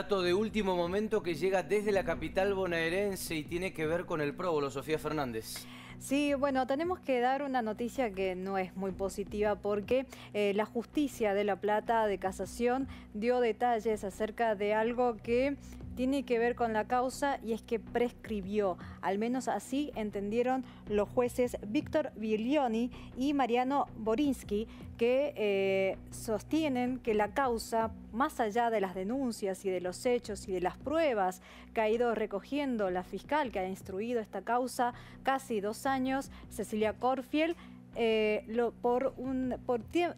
Dato de último momento que llega desde la capital bonaerense y tiene que ver con el próbolo, Sofía Fernández. Sí, bueno, tenemos que dar una noticia que no es muy positiva porque eh, la justicia de La Plata de Casación dio detalles acerca de algo que tiene que ver con la causa y es que prescribió. Al menos así entendieron los jueces Víctor Viglioni y Mariano Borinsky, que eh, sostienen que la causa, más allá de las denuncias y de los hechos y de las pruebas que ha ido recogiendo la fiscal que ha instruido esta causa casi dos años, Cecilia Corfield, eh, lo, por, un,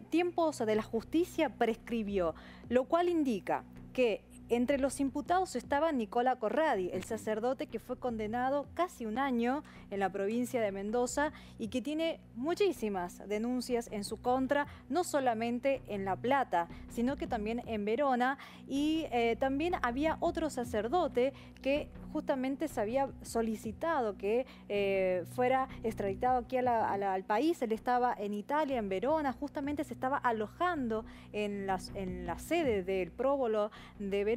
tiempos de la justicia prescribió, lo cual indica que entre los imputados estaba Nicola Corradi, el sacerdote que fue condenado casi un año en la provincia de Mendoza y que tiene muchísimas denuncias en su contra, no solamente en La Plata, sino que también en Verona. Y eh, también había otro sacerdote que justamente se había solicitado que eh, fuera extraditado aquí al país. Él estaba en Italia, en Verona, justamente se estaba alojando en, las, en la sede del próbolo de Verona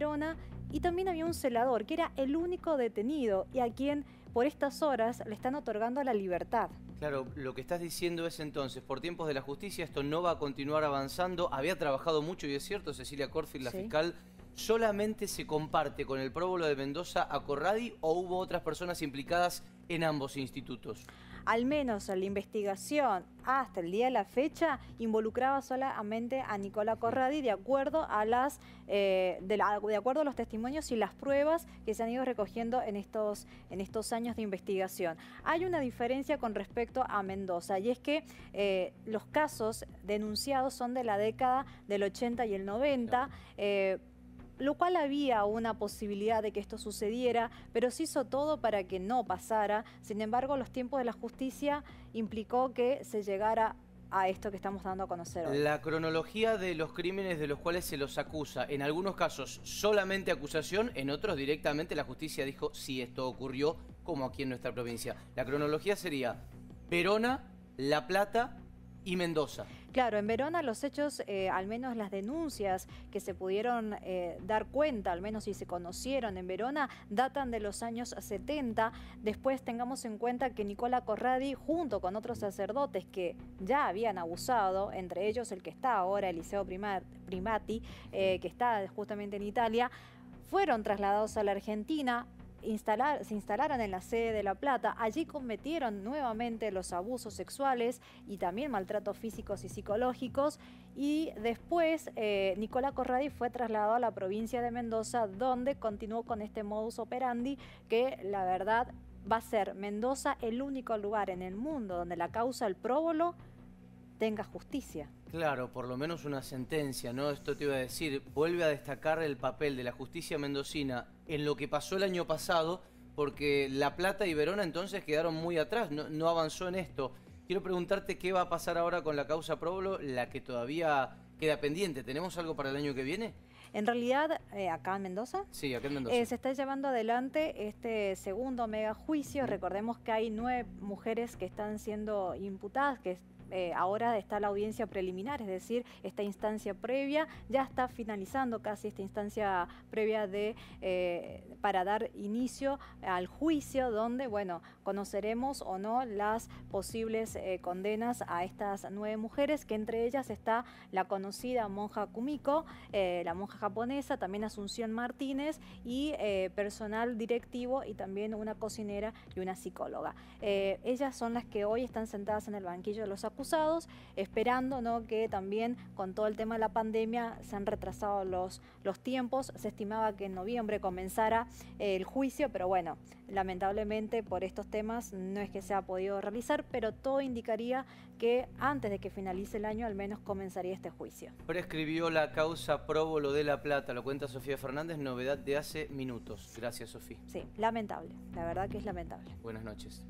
y también había un celador que era el único detenido y a quien por estas horas le están otorgando la libertad. Claro, lo que estás diciendo es entonces, por tiempos de la justicia esto no va a continuar avanzando. Había trabajado mucho y es cierto, Cecilia Corfield, la fiscal, solamente se comparte con el próbolo de Mendoza a Corradi o hubo otras personas implicadas en ambos institutos? Al menos la investigación hasta el día de la fecha involucraba solamente a Nicola Corradi de acuerdo a las eh, acuerdo a los testimonios y las pruebas que se han ido recogiendo en estos, en estos años de investigación. Hay una diferencia con respecto a Mendoza y es que eh, los casos denunciados son de la década del 80 y el 90 lo cual había una posibilidad de que esto sucediera, pero se hizo todo para que no pasara. Sin embargo, los tiempos de la justicia implicó que se llegara a esto que estamos dando a conocer hoy. La cronología de los crímenes de los cuales se los acusa, en algunos casos solamente acusación, en otros directamente la justicia dijo si esto ocurrió, como aquí en nuestra provincia. La cronología sería Verona, La Plata, y Mendoza. Claro, en Verona los hechos, eh, al menos las denuncias que se pudieron eh, dar cuenta, al menos si se conocieron en Verona, datan de los años 70. Después tengamos en cuenta que Nicola Corradi, junto con otros sacerdotes que ya habían abusado, entre ellos el que está ahora, Eliseo Primati, eh, que está justamente en Italia, fueron trasladados a la Argentina, se instalaran en la sede de La Plata. Allí cometieron nuevamente los abusos sexuales y también maltratos físicos y psicológicos. Y después eh, Nicolás Corradi fue trasladado a la provincia de Mendoza, donde continuó con este modus operandi que la verdad va a ser Mendoza el único lugar en el mundo donde la causa del próbolo tenga justicia. Claro, por lo menos una sentencia, ¿no? Esto te iba a decir, vuelve a destacar el papel de la justicia mendocina en lo que pasó el año pasado, porque La Plata y Verona entonces quedaron muy atrás, no, avanzó en esto. Quiero preguntarte qué va a pasar ahora con la causa Problo, la que todavía queda pendiente. ¿Tenemos algo para el año que viene? En realidad, eh, acá en Mendoza, eh, se está llevando adelante este segundo mega juicio. Recordemos que hay nueve mujeres que están siendo imputadas, que eh, ahora está la audiencia preliminar, es decir, esta instancia previa ya está finalizando casi esta instancia previa de para dar inicio al juicio donde, bueno, conoceremos o no las posibles condenas a estas nueve mujeres, que entre ellas está la conocida monja Kumiko, la monja japonesa, también Asunción Martínez y eh, personal directivo y también una cocinera y una psicóloga. Eh, ellas son las que hoy están sentadas en el banquillo de los acusados, esperando ¿no? que también con todo el tema de la pandemia se han retrasado los, los tiempos. Se estimaba que en noviembre comenzara eh, el juicio, pero bueno, lamentablemente por estos temas no es que se ha podido realizar, pero todo indicaría que antes de que finalice el año al menos comenzaría este juicio. Prescribió la causa próbolo del la Plata, lo cuenta Sofía Fernández, novedad de hace minutos. Gracias, Sofía. Sí, lamentable. La verdad que es lamentable. Buenas noches.